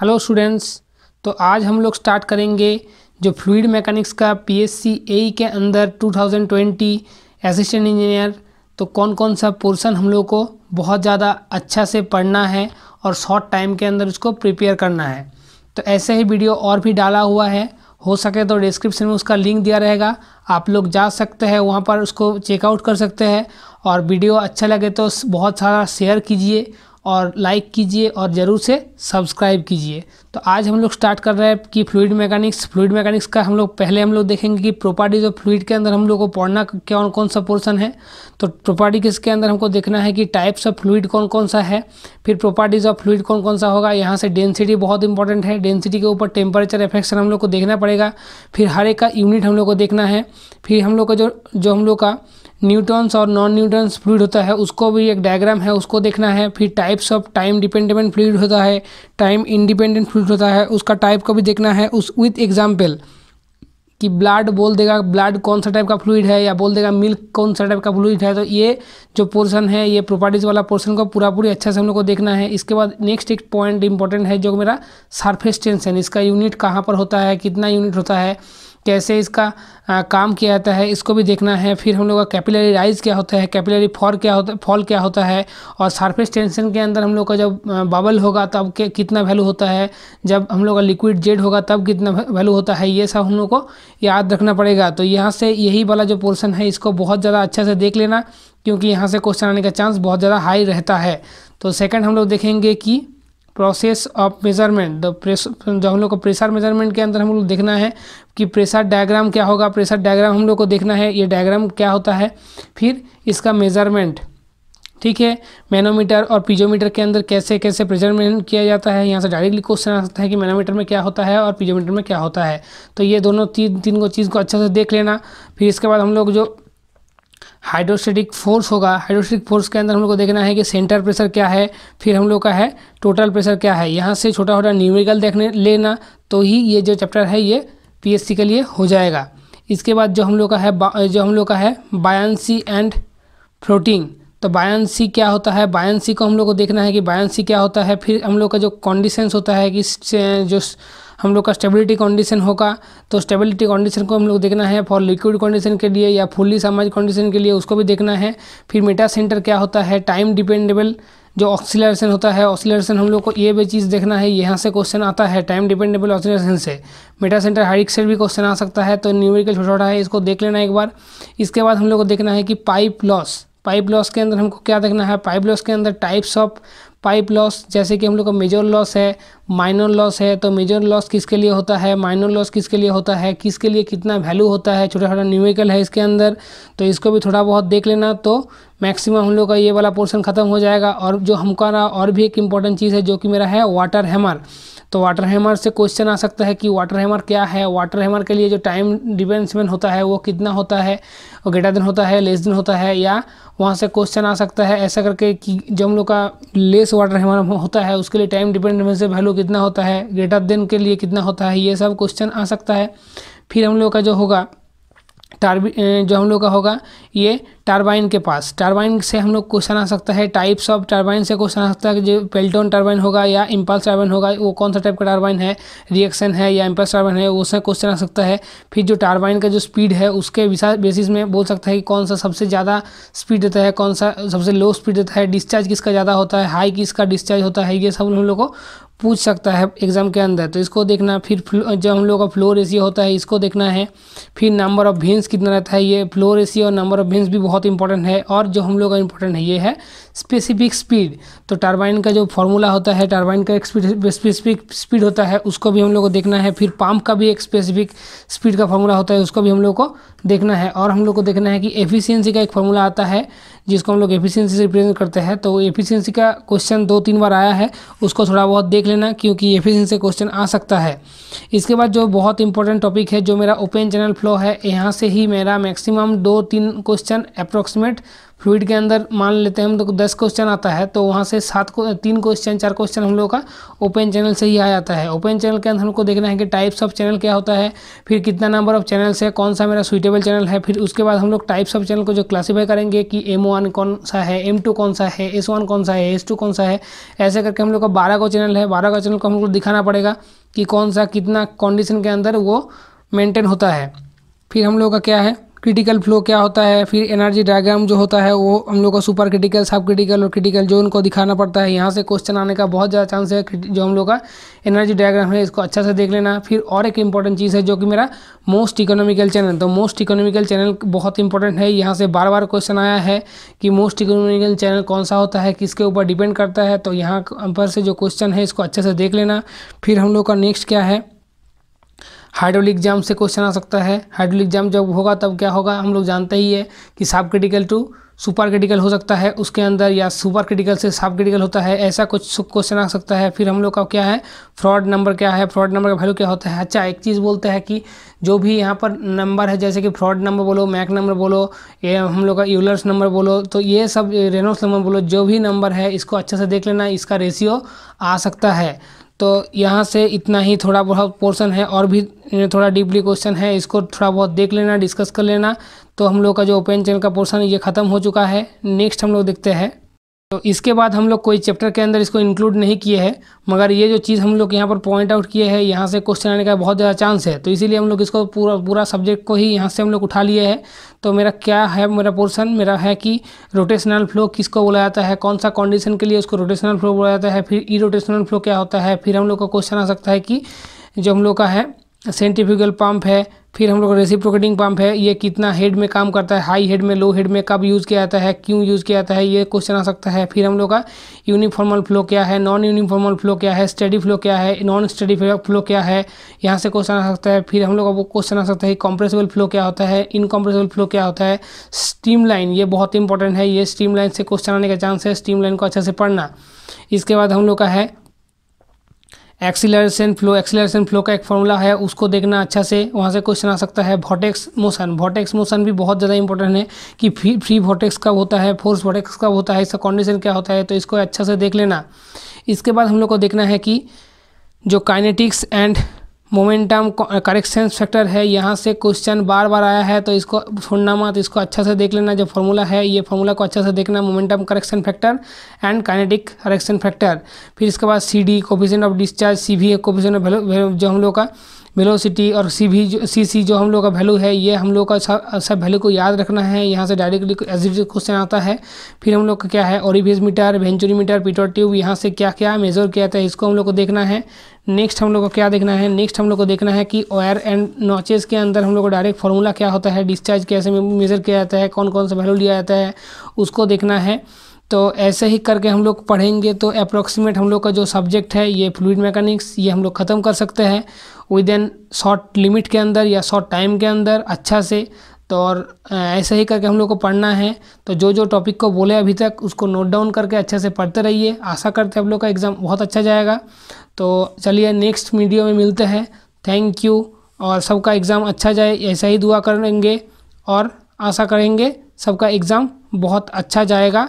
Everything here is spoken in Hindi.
हेलो स्टूडेंट्स तो आज हम लोग स्टार्ट करेंगे जो फ्लूड मैकेनिक्स का पीएससी ए e के अंदर 2020 असिस्टेंट इंजीनियर तो कौन कौन सा पोर्शन हम लोग को बहुत ज़्यादा अच्छा से पढ़ना है और शॉर्ट टाइम के अंदर उसको प्रिपेयर करना है तो ऐसे ही वीडियो और भी डाला हुआ है हो सके तो डिस्क्रिप्शन में उसका लिंक दिया रहेगा आप लोग जा सकते हैं वहाँ पर उसको चेकआउट कर सकते हैं और वीडियो अच्छा लगे तो बहुत सारा शेयर कीजिए और लाइक कीजिए और ज़रूर से सब्सक्राइब कीजिए तो आज हम लोग स्टार्ट कर रहे हैं कि फ्लूड मैकेनिक्स फ्लूड मैकेनिक्स का हम लोग पहले हम लोग देखेंगे कि प्रॉपर्टीज ऑफ फ्लूड के अंदर हम लोग को पढ़ना कौन कौन सा पोर्सन है तो प्रॉपर्टी किसके अंदर हमको देखना है कि टाइप्स ऑफ फ्लूड कौन कौन सा है फिर प्रॉपर्टीज ऑफ फ्लूड कौन कौन सा होगा यहाँ से डेंसिटी बहुत इंपॉर्टेंट है डेंसिटी के ऊपर टेम्परेचर इफेक्शन हम लोग को देखना पड़ेगा फिर हर एक का यूनिट हम लोग को देखना है फिर हम लोग का जो जो हम लोग का न्यूटन्स और नॉन न्यूटन्स फ्लूड होता है उसको भी एक डायग्राम है उसको देखना है फिर types of time dependent fluid होता है टाइम इंडिपेंडेंट फ्लूड होता है उसका टाइप को भी देखना है उस विथ एग्जाम्पल कि ब्लड बोल देगा ब्लड कौन सा टाइप का फ्लूड है या बोल देगा मिल्क कौन सा टाइप का फ्लूड है तो ये जो पोर्शन है ये प्रॉपर्टीज़ वाला पोर्शन को पूरा पूरी अच्छा से हम लोग को देखना है इसके बाद नेक्स्ट एक पॉइंट इंपॉर्टेंट है जो मेरा सरफेस टेंशन इसका यूनिट कहाँ पर होता है कितना यूनिट होता है कैसे इसका आ, काम किया जाता है इसको भी देखना है फिर हम लोग का कैपिलरी राइज क्या होता है कैपिलरी फॉर क्या होता है फॉल क्या होता है और सरफेस टेंशन के अंदर हम लोग का जब बबल होगा तब के कितना वैल्यू होता है जब हम लोग का लिक्विड जेड होगा तब कितना वैल्यू होता है ये सब हम लोग को याद रखना पड़ेगा तो यहाँ से यही वाला जो पोर्सन है इसको बहुत ज़्यादा अच्छा से देख लेना क्योंकि यहाँ से क्वेश्चन आने का चांस बहुत ज़्यादा हाई रहता है तो सेकेंड हम लोग देखेंगे कि process of measurement the press जो हम लोग को प्रेशर मेजरमेंट के अंदर हम लोग देखना है कि प्रेशर डायग्राम क्या होगा प्रेशर डायग्राम हम लोग को देखना है ये डायग्राम क्या होता है फिर इसका मेज़रमेंट ठीक है मैनोमीटर और पीजोमीटर के अंदर कैसे कैसे प्रेजरमेंट किया जाता है यहाँ से डायरेक्टली क्वेश्चन आ सकता है कि मैनोमीटर में क्या होता है और पीजोमीटर में क्या होता है तो ये दोनों तीन तीन को चीज़ को अच्छे से देख लेना फिर इसके बाद हम लोग जो हाइड्रोस्टेटिक फोर्स होगा हाइड्रोस्टेटिक फोर्स के अंदर हम लोग को देखना है कि सेंटर प्रेशर क्या है फिर हम लोग का है टोटल प्रेशर क्या है यहाँ से छोटा छोटा न्यूमेरिकल देखने लेना तो ही ये जो चैप्टर है ये पी के लिए हो जाएगा इसके बाद जो हम लोग का है जो हम लोग का है बायसी एंड फ्लोटिंग तो बायन सी क्या होता है बायन सी को हम लोग को देखना है कि बायन सी क्या होता है फिर हम लोग का जो कंडीशंस होता है कि जो हम लोग का स्टेबिलिटी कंडीशन होगा तो स्टेबिलिटी कंडीशन को हम लोग देखना है फॉर लिक्विड कंडीशन के लिए या फुल्ली सामाजिक कंडीशन के लिए उसको भी देखना है फिर मेटा सेंटर क्या होता है टाइम डिपेंडेबल जो ऑक्सीलरेशन होता है ऑक्सीलरेशन हम लोग को ये भी चीज़ देखना है यहाँ से क्वेश्चन आता है टाइम डिपेंडेबल ऑक्सीलरेशन से मेटा सेंटर हाइक से भी क्वेश्चन आ सकता है तो न्यूमेरिकल छोटा छोटा है इसको देख लेना एक बार इसके बाद हम लोग को देखना है कि पाइप लॉस पाइप लॉस के अंदर हमको क्या देखना है पाइप लॉस के अंदर टाइप्स ऑफ पाइप लॉस जैसे कि हम लोग का मेजर लॉस है माइनर लॉस है तो मेजर लॉस किसके लिए होता है माइनर लॉस किसके लिए होता है किसके लिए कितना वैल्यू होता है छोटा छोटा न्यूमिकल है इसके अंदर तो इसको भी थोड़ा बहुत देख लेना तो मैक्सिमम हम लोग का ये वाला पोर्शन ख़त्म हो जाएगा और जो हमका और भी एक इम्पॉर्टेंट चीज़ है जो कि मेरा है वाटर हैमर तो वाटर हैमर से क्वेश्चन आ सकता है कि वाटर हैमर क्या है वाटर हैमर के लिए जो टाइम डिपेंसमेंट होता है वो कितना होता है वो ग्रेटर दिन होता है लेस दिन होता है या वहाँ से क्वेश्चन आ सकता है ऐसा करके कि जो हम लोग का लेस वाटर हैमर होता है उसके लिए टाइम डिपेंडेंस वैल्यू कितना होता है ग्रेटर दिन के लिए कितना होता है ये सब क्वेश्चन आ सकता है फिर हम लोग का जो होगा टारबी जो हम लोग का होगा ये टरबाइन के पास टरबाइन से हम लोग क्वेश्चन आ सकता है टाइप्स ऑफ टरबाइन से क्वेश्चन आ सकता है जो पेल्टोन टरबाइन होगा या इम्पल्स टरबाइन होगा वो कौन सा टाइप का टरबाइन है रिएक्शन है या इम्पल्स टरबाइन है उसमें क्वेश्चन आ सकता है फिर जो टरबाइन का जो स्पीड है उसके बेसिस में बोल सकता है कि कौन सा सबसे ज़्यादा स्पीड देता है कौन सा सबसे लो स्पीड देता है डिस्चार्ज किसका ज़्यादा होता है हाई किसका डिस्चार्ज होता है ये सब हम लोग को पूछ सकता है एग्ज़ाम के अंदर तो इसको देखना फिर जब हम लोग का फ्लोर एसी होता है इसको देखना है फिर नंबर ऑफ़ भीन्स कितना रहता है ये फ्लोर एसी और नंबर ऑफ़ भीन्स भी बहुत बहुत इंपॉर्टेंट है और जो हम लोग का इंपॉर्टेंट है ये है स्पेसिफिक स्पीड तो टरबाइन का जो फॉर्मूला होता है टरबाइन का एक स्पेसिफिक स्पीड होता है उसको भी हम लोग को देखना है फिर पंप का भी एक स्पेसिफिक स्पीड का फॉर्मूला होता है उसको भी हम लोग को देखना है और हम लोग को देखना है कि एफिशियंसी का एक फॉर्मूला आता है जिसको हम लोग एफिशियंसी से रिप्रेजेंट करते हैं तो एफिशियंसी का क्वेश्चन दो तीन बार आया है उसको थोड़ा बहुत देख लेना क्योंकि एफिशियंसी क्वेश्चन आ सकता है इसके बाद जो बहुत इंपॉर्टेंट टॉपिक है जो मेरा ओपन चैनल फ्लो है यहाँ से ही मेरा मैक्सिमम दो तीन क्वेश्चन अप्रोक्सीमेट फ्लूड के अंदर मान लेते हैं हम लोग दस क्वेश्चन आता है तो वहाँ से सात को तीन क्वेश्चन चार क्वेश्चन हम लोग का ओपन चैनल से ही आ जाता है ओपन चैनल के अंदर हमको देखना है कि टाइप्स ऑफ चैनल क्या होता है फिर कितना नंबर ऑफ चैनल्स है कौन सा मेरा सुइटेबल चैनल है फिर उसके बाद हम लोग टाइप्स ऑफ चैनल को जो क्लासीफाई करेंगे कि एम वन कौन सा है एम टू कौन सा है एस वन कौन सा है एस टू कौन सा है ऐसे करके हम लोग का बारह को चैनल है बारह का चैनल को हम लोग दिखाना पड़ेगा कि कौन सा कितना कंडीशन के अंदर वो मेंटेन होता है फिर हम लोग का क्या है क्रिटिकल फ्लो क्या होता है फिर एनर्जी डायग्राम जो होता है वो हम लोग को सुपर क्रिटिकल सब क्रिटिकल और क्रिटिकल जो उनको दिखाना पड़ता है यहाँ से क्वेश्चन आने का बहुत ज़्यादा चांस है जो हम लोग का एनर्जी डायग्राम है इसको अच्छा से देख लेना फिर और एक इंपॉर्टेंट चीज़ है जो कि मेरा मोस्ट इकोनॉमिकल चैनल तो मोस्ट इकोनॉमिकल चैनल बहुत इंपॉर्टेंट है यहाँ से बार बार क्वेश्चन आया है कि मोस्ट इकोनॉमिकल चैनल कौन सा होता है किसके ऊपर डिपेंड करता है तो यहाँ पर से जो क्वेश्चन है इसको अच्छे से देख लेना फिर हम लोग का नेक्स्ट क्या है हाइड्रोलिक एग्जाम से क्वेश्चन आ सकता है हाइड्रोलिक एग्जाम जब होगा तब क्या होगा हम लोग जानते ही है कि साब क्रिटिकल टू सुपर क्रिटिकल हो सकता है उसके अंदर या सुपर क्रिटिकल से सब क्रिटिकल होता है ऐसा कुछ क्वेश्चन आ सकता है फिर हम लोग का क्या है फ्रॉड नंबर क्या है फ्रॉड नंबर का वैल्यू क्या होता है अच्छा एक चीज़ बोलते हैं कि जो भी यहाँ पर नंबर है जैसे कि फ्रॉड नंबर बोलो मैक नंबर बोलो ये हम लोग का यूलर्स नंबर बोलो तो ये सब रेनोल्स नंबर बोलो जो भी नंबर है इसको अच्छे से देख लेना इसका रेशियो आ सकता है तो यहाँ से इतना ही थोड़ा बहुत पोर्शन है और भी थोड़ा डीपली क्वेश्चन है इसको थोड़ा बहुत देख लेना डिस्कस कर लेना तो हम लोग का जो ओपन चैनल का पोर्शन ये ख़त्म हो चुका है नेक्स्ट हम लोग देखते हैं तो इसके बाद हम लोग कोई चैप्टर के अंदर इसको इंक्लूड नहीं किए हैं मगर ये जो चीज़ हम लोग यहाँ पर पॉइंट आउट किए हैं यहाँ से क्वेश्चन आने का बहुत ज़्यादा चांस है तो इसीलिए हम लोग इसको पूरा पूरा सब्जेक्ट को ही यहाँ से हम लोग उठा लिए हैं तो मेरा क्या है मेरा पोर्सन मेरा है कि रोटेशनल फ्लो किसको बोला जाता है कौन सा कंडीशन के लिए उसको रोटेशनल फ्लो बोला जाता है फिर ई रोटेशनल फ्लो क्या होता है फिर हम लोग का क्वेश्चन आ सकता है कि जो हम लोग का है सेंटिफिकल पम्प है फिर हम लोग रेसिप्रोकेटिंग पंप है ये कितना हेड में काम करता है हाई हेड में लो हेड में कब यूज़ किया जाता है क्यों यूज़ किया जाता है ये क्वेश्चन आ सकता है फिर हम लोग का यूनिफॉर्मल फ्लो क्या है नॉन यूनिफॉर्मल फ्लो क्या है स्टडी फ्लो क्या है नॉन स्टडी फ्लो क्या है यहाँ से क्वेश्चन आ सकता है फिर हम लोग का वो क्वेश्चन आ सकता है कॉम्प्रेसिबल फ्लो क्या होता है इनकॉम्प्रेसिबल फ्लो क्या होता है स्टीम लाइन ये बहुत इंपॉर्टेंट है ये स्टीम लाइन से क्वेश्चन आने का चांस है स्टीम लाइन को अच्छे से पढ़ना इसके बाद हम लोग का है एक्सीलरेशन फ्लो एक्सीलरेशन फ्लो का एक फॉर्मूला है उसको देखना अच्छा से वहाँ से क्वेश्चन आ सकता है वोटेक्स मोशन वोटेक्स मोशन भी बहुत ज़्यादा इंपॉर्टेंट है कि फ्री फ्री वोटेक्स कब होता है फोर्स वोटेक्स कब होता है इसका कंडीशन क्या होता है तो इसको अच्छा से देख लेना इसके बाद हम लोग को देखना है कि जो kinetics and momentum correction factor है यहाँ से क्वेश्चन बार बार आया है तो इसको सुनना मत इसको अच्छा से देख लेना जो फॉर्मूला है ये फॉर्मूला को अच्छा से देखना momentum correction factor and kinetic correction factor फिर इसके बाद C D coefficient of discharge C V coefficient of जो हम लोग का वेलोसिटी और सी भी जो सी सी जो हम लोग का वैल्यू है ये हम लोग का सब सब वैल्यू को याद रखना है यहाँ से डायरेक्टली डी क्वेश्चन आता है फिर हम लोग का क्या है orifice meter venturi meter pitot tube यहाँ से क्या क्या मेजर किया जाता है इसको हम लोग को देखना है नेक्स्ट हम लोग को क्या देखना है नेक्स्ट हम लोग को देखना है कि ओयर एंड नॉचेज के अंदर हम लोग को डायरेक्ट फार्मूला क्या होता है डिस्चार्ज कैसे मेजर किया जाता है कौन कौन सा वैल्यू लिया जाता है उसको देखना है तो ऐसे ही करके हम लोग पढ़ेंगे तो अप्रोक्सीमेट हम लोग का जो सब्जेक्ट है ये फ्लूड मैकेनिक्स ये हम लोग ख़त्म कर सकते हैं विद एन शॉर्ट लिमिट के अंदर या शॉर्ट टाइम के अंदर अच्छा से तो और ऐसे ही करके हम लोग को पढ़ना है तो जो जो टॉपिक को बोले अभी तक उसको नोट डाउन करके अच्छे से पढ़ते रहिए आशा करते हैं हम लोग का एग्ज़ाम बहुत अच्छा जाएगा तो चलिए नेक्स्ट वीडियो में मिलते हैं थैंक यू और सबका एग्ज़ाम अच्छा जाए ऐसा ही दुआ करेंगे और आशा करेंगे सबका एग्ज़ाम बहुत अच्छा जाएगा